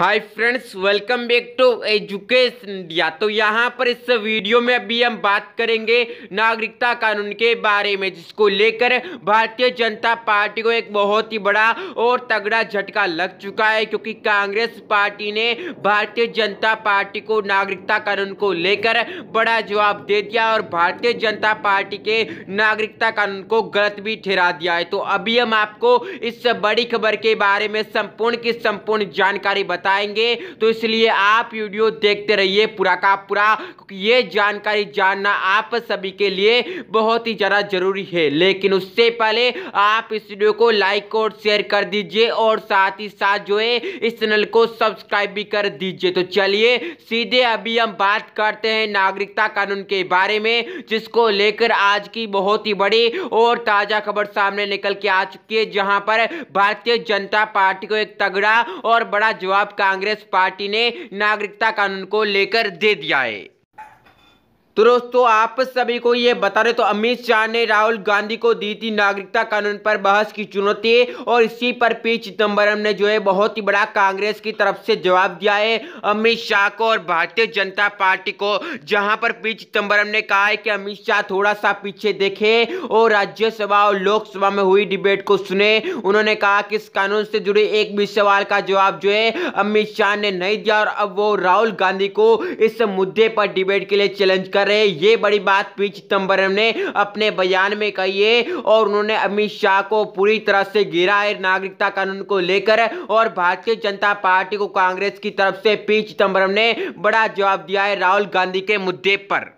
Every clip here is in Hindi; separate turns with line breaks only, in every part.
hi friends welcome back to education India तो यहाँ पर इस वीडियो में अभी हम बात करेंगे नागरिकता कानून के बारे में जिसको लेकर भारतीय जनता पार्टी को एक बहुत ही बड़ा और तगड़ा झटका लग चुका है क्योंकि कांग्रेस पार्टी ने भारतीय जनता पार्टी को नागरिकता कानून को लेकर बड़ा जवाब दे दिया और भारतीय जनता पार्टी के नागरिकता कानून को गलत भी ठहरा दिया है तो अभी हम आपको इस बड़ी खबर के बारे में संपूर्ण की संपूर्ण जानकारी बता बताएंगे तो इसलिए आप वीडियो देखते रहिए पूरा का पूरा ये जानकारी जानना आप सभी के लिए बहुत ही ज़्यादा ज़रूरी है लेकिन उससे पहले आप इस वीडियो को लाइक और शेयर कर दीजिए और साथ ही साथ जो है इस चैनल को सब्सक्राइब भी कर दीजिए तो चलिए सीधे अभी हम बात करते हैं नागरिकता कानून के बारे में जिसको लेकर आज की बहुत ही बड़ी और ताज़ा खबर सामने निकल के आ चुकी है जहां पर भारतीय जनता पार्टी को एक तगड़ा और बड़ा जवाब कांग्रेस पार्टी ने नागरिकता कानून को लेकर दे दिया है तो दोस्तों आप सभी को ये बता रहे तो अमित शाह ने राहुल गांधी को दी थी नागरिकता कानून पर बहस की चुनौती और इसी पर पी चिदम्बरम ने जो है बहुत ही बड़ा कांग्रेस की तरफ से जवाब दिया है अमित शाह को और भारतीय जनता पार्टी को जहां पर पी चिदम्बरम ने कहा है कि अमित शाह थोड़ा सा पीछे देखे और राज्यसभा और लोकसभा में हुई डिबेट को सुने उन्होंने कहा कि इस कानून से जुड़े एक भी सवाल का जवाब जो है अमित शाह ने नहीं दिया और अब वो राहुल गांधी को इस मुद्दे पर डिबेट के लिए चैलेंज कर रहे ये बड़ी बात पी चिदम्बरम ने अपने बयान में कही है और उन्होंने अमित शाह को पूरी तरह से घिरा है नागरिकता कानून को लेकर और भारतीय जनता पार्टी को कांग्रेस की तरफ से पी चिदम्बरम ने बड़ा जवाब दिया है राहुल गांधी के मुद्दे पर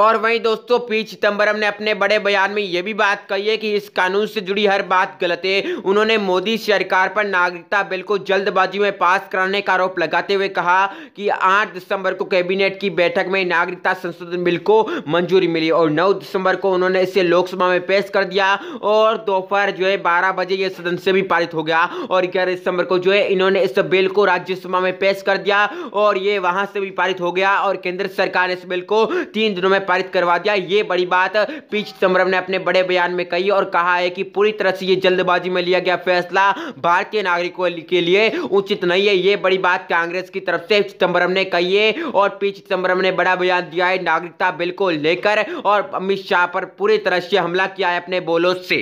और वहीं दोस्तों पी चिदम्बरम ने अपने बड़े बयान में यह भी बात कही है कि इस कानून से जुड़ी हर बात गलत है उन्होंने मोदी सरकार पर नागरिकता बिल को जल्दबाजी में पास कराने का आरोप लगाते हुए कहा कि 8 दिसंबर को कैबिनेट की बैठक में नागरिकता संशोधन बिल को मंजूरी मिली और 9 दिसंबर को उन्होंने इसे लोकसभा में पेश कर दिया और दोपहर जो है बारह बजे ये सदन से भी पारित हो गया और ग्यारह दिसंबर को जो है इन्होंने इस बिल को राज्यसभा में पेश कर दिया और ये वहां से भी पारित हो गया और केंद्र सरकार इस बिल को तीन दिनों में पारित करवा दिया ये बड़ी बात पी चिदम्बरम ने अपने बड़े बयान में कही और कहा है कि पूरी तरह से ये जल्दबाजी में लिया गया फैसला भारतीय नागरिकों के लिए उचित नहीं है ये बड़ी बात कांग्रेस की तरफ से चिदम्बरम ने कही है और पी चिदम्बरम ने बड़ा बयान दिया है नागरिकता बिल को लेकर और अमित शाह पर पूरी तरह से हमला किया है अपने बोलों से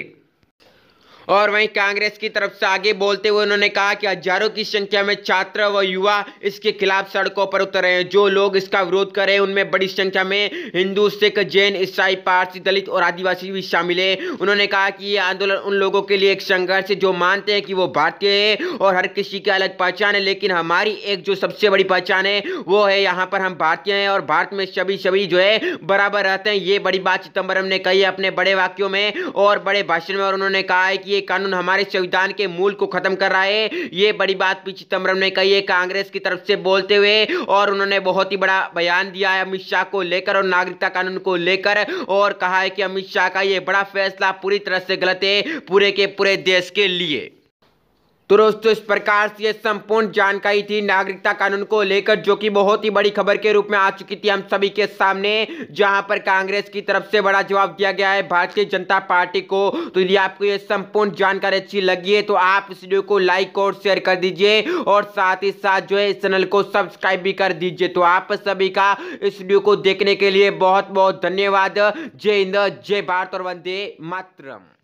और वहीं कांग्रेस की तरफ से आगे बोलते हुए उन्होंने कहा कि हजारों की संख्या में छात्र व युवा इसके खिलाफ सड़कों पर उतरे हैं जो लोग इसका विरोध कर रहे हैं उनमें बड़ी संख्या में हिंदू सिख जैन ईसाई पारसी दलित और आदिवासी भी शामिल है उन्होंने कहा कि ये आंदोलन उन लोगों के लिए एक संघर्ष है जो मानते हैं कि वो भारतीय है और हर किसी की अलग पहचान है लेकिन हमारी एक जो सबसे बड़ी पहचान है वो है यहाँ पर हम भारतीय हैं और भारत में सभी सभी जो है बराबर रहते हैं ये बड़ी बात चिदम्बरम ने कही अपने बड़े वाक्यों में और बड़े भाषण में और उन्होंने कहा है कि कानून हमारे संविधान के मूल को खत्म कर रहा है ये बड़ी बात पी चिदम्बरम ने कही है कांग्रेस की तरफ से बोलते हुए और उन्होंने बहुत ही बड़ा बयान दिया है अमित शाह को लेकर और नागरिकता कानून को लेकर और कहा है कि अमित शाह का ये बड़ा फैसला पूरी तरह से गलत है पूरे के पूरे देश के लिए तो दोस्तों इस प्रकार से ये संपूर्ण जानकारी थी नागरिकता कानून को लेकर जो कि बहुत ही बड़ी खबर के रूप में आ चुकी थी हम सभी के सामने जहां पर कांग्रेस की तरफ से बड़ा जवाब दिया गया है भारतीय जनता पार्टी को तो यदि आपको ये संपूर्ण जानकारी अच्छी लगी है तो आप इस वीडियो को लाइक और शेयर कर दीजिए और साथ ही साथ जो है इस चैनल को सब्सक्राइब भी कर दीजिए तो आप सभी का इस वीडियो को देखने के लिए बहुत बहुत धन्यवाद जय हिंद जय भारत और वंदे मातरम